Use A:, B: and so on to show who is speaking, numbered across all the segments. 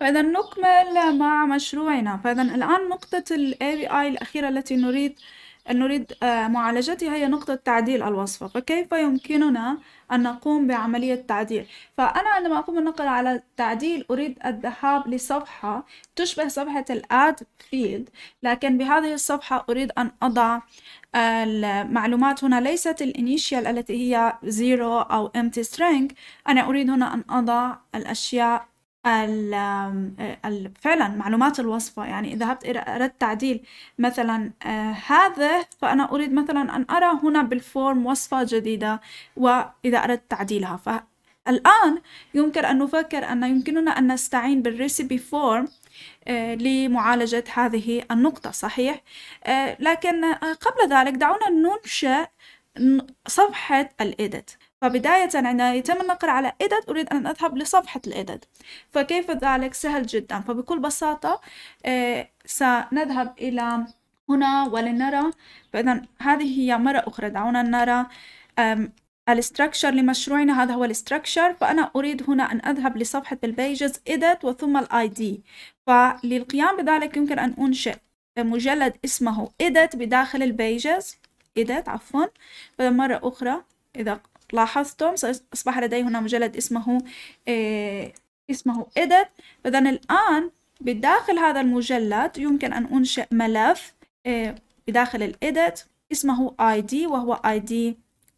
A: فإذا نكمل مع مشروعنا فإذا الآن نقطة الـ API الأخيرة التي نريد نريد آه، معالجتها هي نقطة تعديل الوصفة فكيف يمكننا أن نقوم بعملية تعديل فأنا عندما أقوم بالنقر على تعديل أريد الذهاب لصفحة تشبه صفحة الاد فيلد لكن بهذه الصفحة أريد أن أضع آه، المعلومات هنا ليست الانيشيال التي هي زيرو أو empty string أنا أريد هنا أن أضع الأشياء فعلا معلومات الوصفة يعني إذا ذهبت أردت تعديل مثلا آه، هذا فأنا أريد مثلا أن أرى هنا بالفورم وصفة جديدة وإذا أردت تعديلها فالآن يمكن أن نفكر أن يمكننا أن نستعين بالريسيبي فورم آه، لمعالجة هذه النقطة صحيح آه، لكن قبل ذلك دعونا ننشأ صفحة الإيديت فبداية عندما يتم النقر على إدد أريد أن أذهب لصفحة الإدد فكيف ذلك سهل جدا فبكل بساطة آه، سنذهب إلى هنا ولنرى فإذا هذه هي مرة أخرى دعونا نرى الستركشر لمشروعنا هذا هو الستركشر فأنا أريد هنا أن أذهب لصفحة البيجز إدت وثم الاي دي فللقيام بذلك يمكن أن أنشئ مجلد اسمه إدت بداخل البيجز إدت عفوا مرة أخرى إذا لاحظتم أصبح لدي هنا مجلد اسمه إيه اسمه edit إذا الآن بداخل هذا المجلد يمكن أن أنشئ ملف إيه بداخل الإدت اسمه ID وهو ID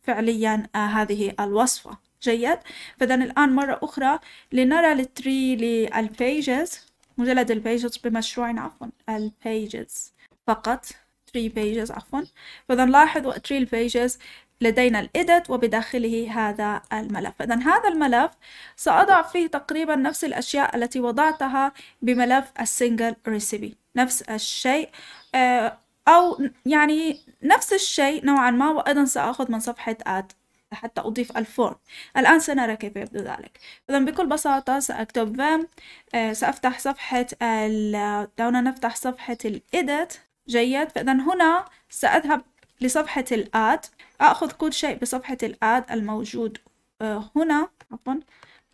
A: فعليا آه هذه الوصفة جيد فإذا الآن مرة أخرى لنرى التري للبيجز مجلد البيجز بمشروعنا عفوا البيجز فقط 3 pages عفوا فإذا نلاحظ وقت real pages لدينا الإدت وبداخله هذا الملف إذا هذا الملف سأضع فيه تقريبا نفس الأشياء التي وضعتها بملف السنجل ريسيبي نفس الشيء آه، أو يعني نفس الشيء نوعا ما وأيضا سأخذ من صفحة آد حتى أضيف الفورم الآن سنرى كيف يبدو ذلك إذا بكل بساطة سأكتب فيم آه، سأفتح صفحة دعونا نفتح صفحة الإدت جيد فإذا هنا سأذهب لصفحة الآد أخذ كل شيء بصفحة الآد الموجود آه، هنا عفوا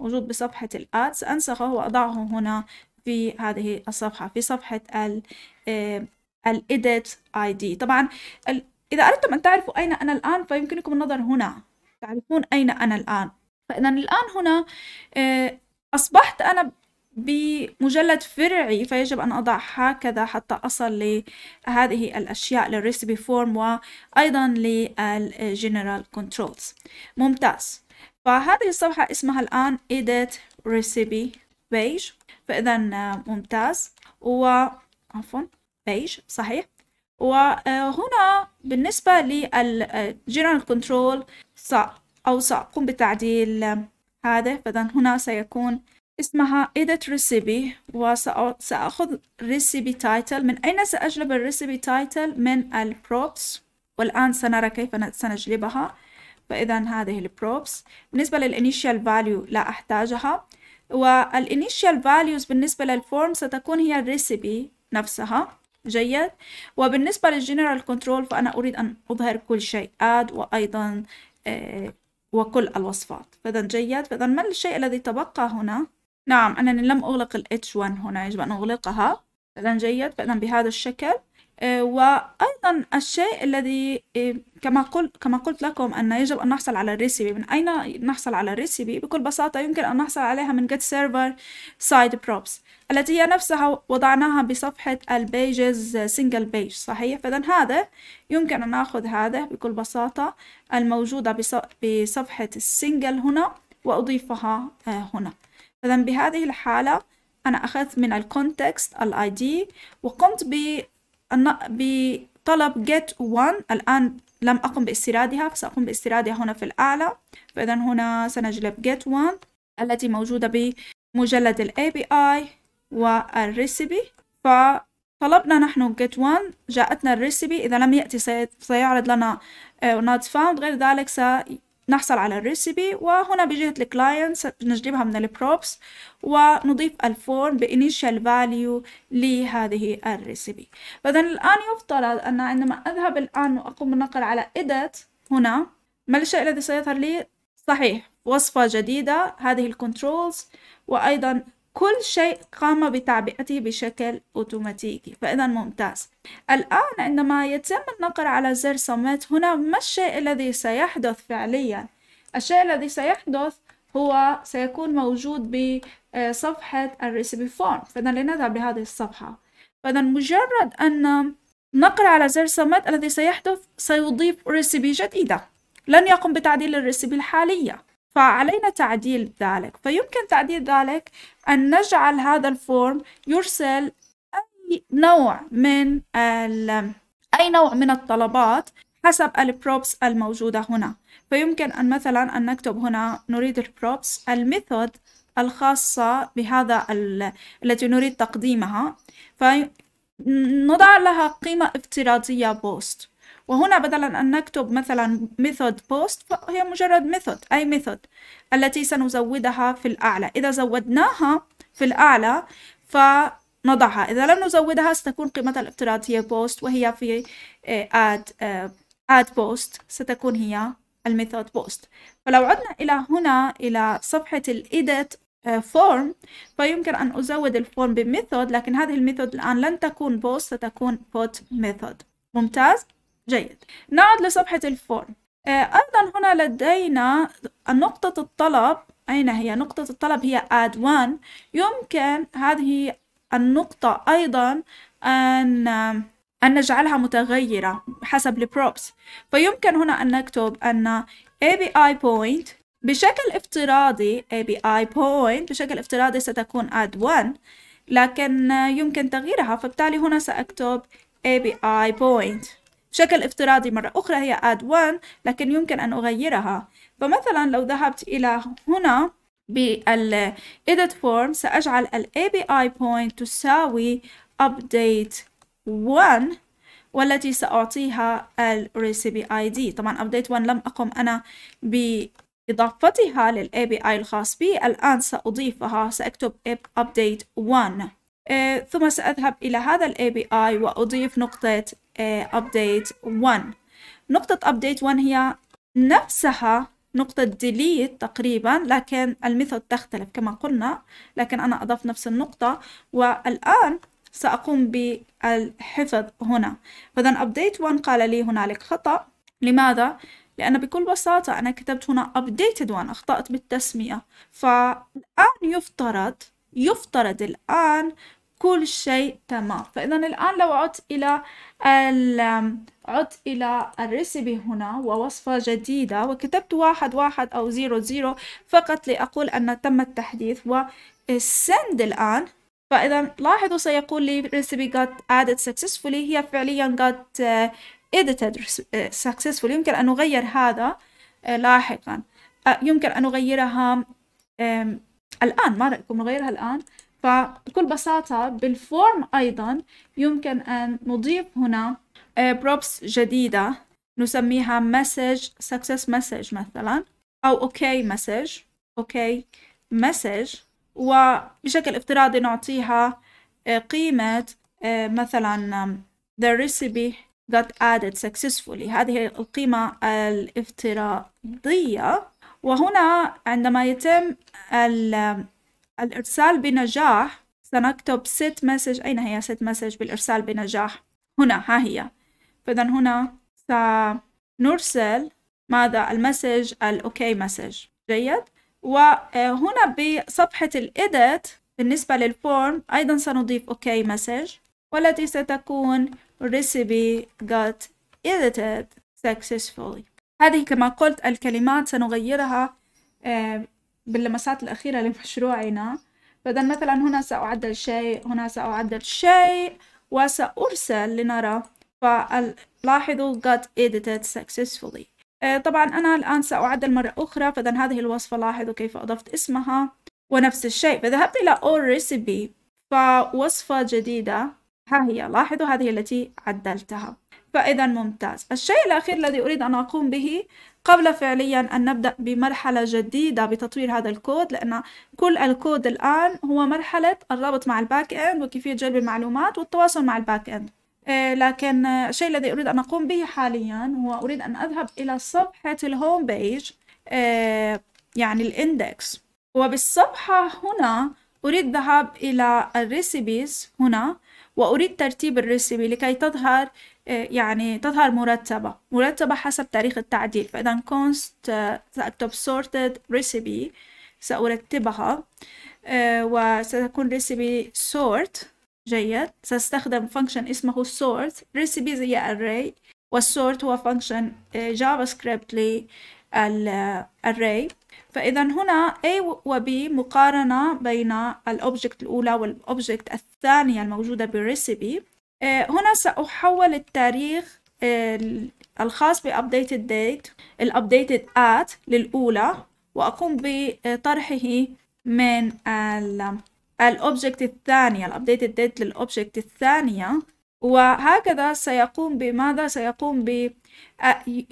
A: موجود بصفحة الآد سأنسخه وأضعه هنا في هذه الصفحة في صفحة ال الإيديت اي دي طبعا إذا أردتم أن تعرفوا أين أنا الآن فيمكنكم النظر هنا تعرفون أين أنا الآن فإذا الآن هنا آه، أصبحت أنا بمجلد فرعي فيجب أن أضع هكذا حتى أصل لهذه الأشياء للريسبي فورم وأيضا للجنرال كنترولز ممتاز فهذه الصفحة اسمها الآن edit recipe page فإذا آه، ممتاز و عفوا بيج صحيح وهنا آه، بالنسبة للجنرال كنترول أو سأقوم بتعديل هذا فإذا هنا سيكون اسمها edit recipe وسأخذ recipe title من أين سأجلب الريسيبي title من props والآن سنرى كيف سنجلبها فإذا هذه props بالنسبة للinitial value لا أحتاجها والinitial values بالنسبة form ستكون هي recipe نفسها جيد وبالنسبة general control فأنا أريد أن أظهر كل شيء add وأيضا آه، وكل الوصفات فإذا جيد فإذا ما الشيء الذي تبقى هنا نعم أنني لم أغلق ال H1 هنا يجب أن أغلقها إذا جيد فإذا بهذا الشكل آه، وأيضا الشيء الذي آه، كما قلت كما قلت لكم أن يجب أن نحصل على الريسيبي من أين نحصل على الريسيبي بكل بساطة يمكن أن نحصل عليها من get server side props التي هي نفسها وضعناها بصفحة البيجز single page صحيح فإذا هذا يمكن أن نأخذ هذا بكل بساطة الموجودة بصفحة السنجل هنا وأضيفها آه، هنا إذا بهذه الحالة أنا أخذت من الكونتكست الـ ID وقمت بطلب get one الآن لم أقم باستيرادها فسأقوم باستيرادها هنا في الأعلى فإذا هنا سنجلب get one التي موجودة بمجلد الـ API والريسبي فطلبنا نحن get one جاءتنا الريسبي إذا لم يأتي سيعرض لنا آه، not found غير ذلك نحصل على الريسيبي وهنا بجهة الكلاينتس بنجيبها من البروبس ونضيف الفورم بانيشال فاليو لهذه الريسيبي فاذا الان يفترض ان عندما اذهب الان واقوم بالنقر على edit هنا ما الشيء الذي سيظهر لي صحيح وصفة جديدة هذه الكنترولز وأيضا كل شيء قام بتعبئته بشكل أوتوماتيكي فإذا ممتاز الآن عندما يتم النقر على زر سميت هنا ما الشيء الذي سيحدث فعليا الشيء الذي سيحدث هو سيكون موجود بصفحة الريسيبي فورم فإذا لنذهب بهذه الصفحة فإذا مجرد أن نقر على زر سميت الذي سيحدث سيضيف ريسيبي جديدة لن يقوم بتعديل الريسيبي الحالية فعلينا تعديل ذلك فيمكن تعديل ذلك أن نجعل هذا الفورم يرسل أي نوع من أي نوع من الطلبات حسب البروبس الموجودة هنا فيمكن أن مثلا أن نكتب هنا نريد البروبس الميثود الخاصة بهذا التي نريد تقديمها فنضع لها قيمة افتراضية بوست وهنا بدلا أن نكتب مثلا method post فهي مجرد method أي method التي سنزودها في الأعلى إذا زودناها في الأعلى فنضعها إذا لم نزودها ستكون قيمتها الافتراضية post وهي في آه، add آه، add post ستكون هي الميثود post فلو عدنا إلى هنا إلى صفحة edit آه، form فيمكن أن أزود الفورم بميثود لكن هذه الميثود الآن لن تكون post ستكون put method ممتاز جيد نعود لصفحة الفورم آه، أيضا هنا لدينا نقطة الطلب أين هي نقطة الطلب هي add one يمكن هذه النقطة أيضا أن أن نجعلها متغيرة حسب البروبس فيمكن هنا أن نكتب أن API point بشكل افتراضي API point بشكل افتراضي ستكون add one لكن يمكن تغييرها فبالتالي هنا سأكتب API point بشكل افتراضي مرة أخرى هي add one لكن يمكن أن أغيرها فمثلا لو ذهبت إلى هنا بال edit form سأجعل ال API point تساوي update one والتي سأعطيها ال recipe ID طبعا update one لم أقم أنا بإضافتها للـ API الخاص بي الآن سأضيفها سأكتب update 1 آه، ثم سأذهب إلى هذا الـ API وأضيف نقطة آه، update 1 نقطة update 1 هي نفسها نقطة delete تقريبا لكن الميثود تختلف كما قلنا لكن أنا أضفت نفس النقطة والآن سأقوم بالحفظ هنا فإذا update 1 قال لي هنالك خطأ لماذا؟ لأن بكل بساطة أنا كتبت هنا updated 1 أخطأت بالتسمية فالآن يفترض يفترض الآن كل شيء تمام فإذا الآن لو عدت إلى ال عدت إلى الريسيبي هنا ووصفة جديدة وكتبت واحد واحد أو زيرو زيرو فقط لأقول أن تم التحديث وsend الآن فإذا لاحظوا سيقول لي recipe got added successfully هي فعليا got uh, edited successfully يمكن أن أغير هذا uh, لاحقا يمكن أن أغيرها um, الآن ما رأيكم نغيرها الآن فبكل بساطة بالفورم أيضا يمكن أن نضيف هنا بروبس آه، جديدة نسميها مسج success مسج مثلا أو أوكي مسج أوكي مسج وبشكل افتراضي نعطيها آه، قيمة آه، مثلا the recipe got added successfully هذه القيمة الافتراضية وهنا عندما يتم الإرسال بنجاح سنكتب set message أين هي set message بالإرسال بنجاح هنا ها هي فإذا هنا سنرسل ماذا المسج الأوكي مسج جيد وهنا بصفحة الإيديت بالنسبة للفورم أيضا سنضيف أوكي مسج والتي ستكون recipe got edited successfully هذه كما قلت الكلمات سنغيرها آه، باللمسات الأخيرة لمشروعنا بدل مثلا هنا سأعدل شيء هنا سأعدل شيء وسأرسل لنرى فلاحظوا got edited successfully آه، طبعا أنا الآن سأعدل مرة أخرى فإذا هذه الوصفة لاحظوا كيف أضفت اسمها ونفس الشيء فذهبت إلى all recipe فوصفة جديدة ها هي لاحظوا هذه التي عدلتها فإذا ممتاز الشيء الأخير الذي أريد أن أقوم به قبل فعليا أن نبدأ بمرحلة جديدة بتطوير هذا الكود لأن كل الكود الآن هو مرحلة الرابط مع الباك إند وكيفية جلب المعلومات والتواصل مع الباك إند إيه، لكن الشيء الذي أريد أن أقوم به حاليا هو أريد أن أذهب إلى صفحة الهوم إيه، بيج يعني الاندكس وبالصفحة هنا أريد الذهاب إلى الريسيبيز هنا وأريد ترتيب الرسبي لكي تظهر آه، يعني تظهر مرتبة مرتبة حسب تاريخ التعديل فإذا كونست سأكتب آه، sorted recipe سأرتبها آه، وستكون recipe sort جيد سأستخدم function اسمه sort recipe هي array والsort هو function جافا سكريبت الأري فإذا هنا A و B مقارنة بين الأوبجكت الأولى والأوبجكت الثانية الموجودة بالريسيبي آه، هنا سأحول التاريخ آه، الخاص بأبديتد date الأبديتد at للأولى وأقوم بطرحه آه، من الأوبجكت الثانية الأبديتد date للأوبجكت الثانية وهكذا سيقوم بماذا؟ سيقوم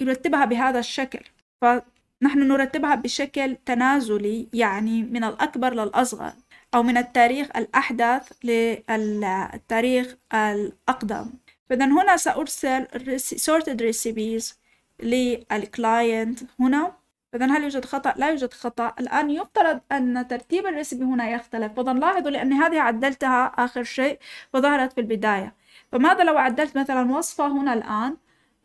A: يرتبها بهذا الشكل فنحن نرتبها بشكل تنازلي يعني من الأكبر للأصغر أو من التاريخ الأحدث للتاريخ الأقدم فإذا هنا سأرسل sorted recipes للكلاينت هنا إذا هل يوجد خطأ؟ لا يوجد خطأ الآن يفترض أن ترتيب الريسبي هنا يختلف فإذا لاحظوا لأن هذه عدلتها آخر شيء وظهرت في البداية فماذا لو عدلت مثلا وصفة هنا الآن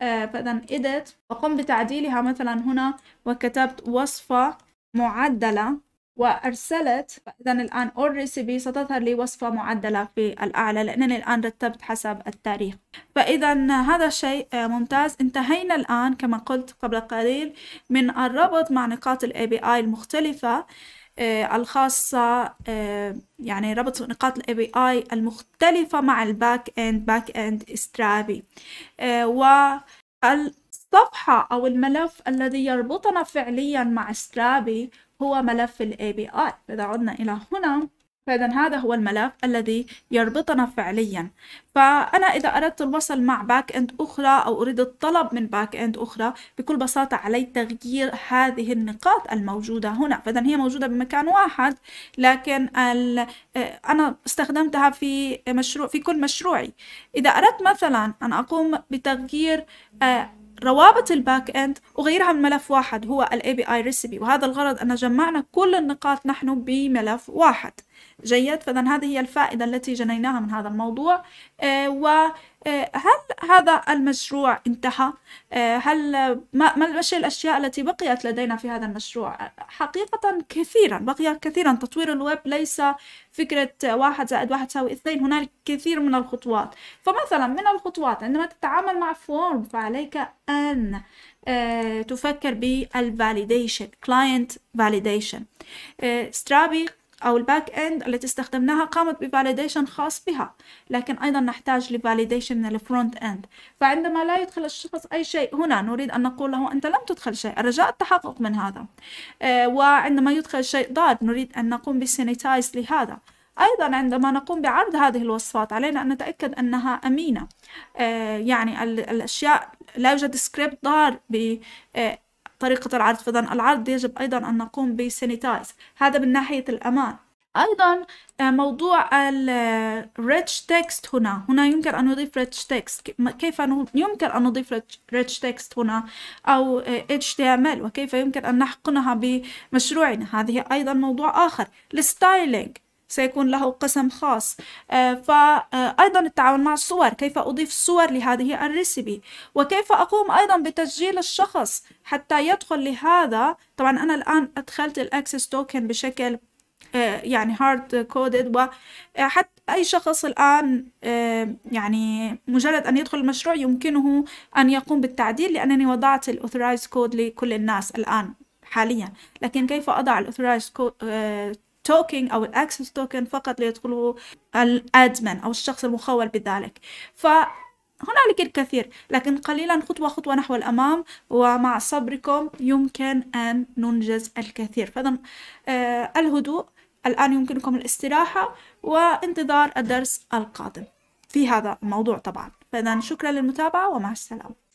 A: آه، فإذا edit أقوم بتعديلها مثلا هنا وكتبت وصفة معدلة وأرسلت فإذا الآن all recipe ستظهر لي وصفة معدلة في الأعلى لأنني الآن رتبت حسب التاريخ فإذا هذا شيء آه، ممتاز انتهينا الآن كما قلت قبل قليل من الربط مع نقاط الـ API المختلفة آه، الخاصة آه، يعني ربط نقاط الـ API المختلفة مع الباك اند باك اند استرابي والصفحة او الملف الذي يربطنا فعليا مع استرابي هو ملف الـ API إذا عدنا الى هنا فإذا هذا هو الملف الذي يربطنا فعليا فأنا إذا أردت الوصل مع باك إند أخرى أو أريد الطلب من باك إند أخرى بكل بساطة علي تغيير هذه النقاط الموجودة هنا فإذا هي موجودة بمكان واحد لكن آه، أنا استخدمتها في مشروع في كل مشروعي إذا أردت مثلا أن أقوم بتغيير آه، روابط الباك اند وغيرها من ملف واحد هو ال API recipe وهذا الغرض أن جمعنا كل النقاط نحن بملف واحد جيد فاذا هذه هي الفائده التي جنيناها من هذا الموضوع آه، وهل آه، هذا المشروع انتهى آه، هل ما الاشياء الاشياء التي بقيت لدينا في هذا المشروع حقيقه كثيرا بقي كثيرا تطوير الويب ليس فكره واحد زائد واحد تساوي اثنين هنالك كثير من الخطوات فمثلا من الخطوات عندما تتعامل مع فورم فعليك ان تفكر بالفاليديشن كلاينت فاليديشن سترابي أو الباك إند التي استخدمناها قامت بفاليديشن خاص بها لكن أيضا نحتاج لفاليديشن من الفرونت إند فعندما لا يدخل الشخص أي شيء هنا نريد أن نقول له أنت لم تدخل شيء الرجاء التحقق من هذا آه، وعندما يدخل شيء ضاد نريد أن نقوم بسينيتايز لهذا أيضا عندما نقوم بعرض هذه الوصفات علينا أن نتأكد أنها أمينة آه يعني الأشياء لا يوجد سكريبت ضار آه، طريقة العرض فإذا العرض يجب أيضا أن نقوم بسانيتايز هذا من ناحية الأمان أيضا آه، موضوع ال آه، rich text هنا هنا يمكن أن نضيف rich text كيف يمكن أن نضيف rich text هنا أو آه، HTML وكيف يمكن أن نحقنها بمشروعنا هذه أيضا موضوع آخر الستايلينج سيكون له قسم خاص آه، فأيضا آه، التعامل مع الصور كيف أضيف الصور لهذه الريسبي وكيف أقوم أيضا بتسجيل الشخص حتى يدخل لهذا طبعا أنا الآن أدخلت الأكسس توكن بشكل آه، يعني هارد كودد وحتى أي شخص الآن يعني مجرد أن يدخل المشروع يمكنه أن يقوم بالتعديل لأنني وضعت الأوثرايز كود لكل الناس الآن حاليا لكن كيف أضع الأوثرايز التوكن أو الأكسس توكن فقط ليدخله الأدمن أو الشخص المخول بذلك ف هنالك الكثير لكن قليلا خطوة خطوة نحو الأمام ومع صبركم يمكن أن ننجز الكثير فإذا آه، الهدوء الآن يمكنكم الاستراحة وانتظار الدرس القادم في هذا الموضوع طبعا فإذا شكرا للمتابعة ومع السلامة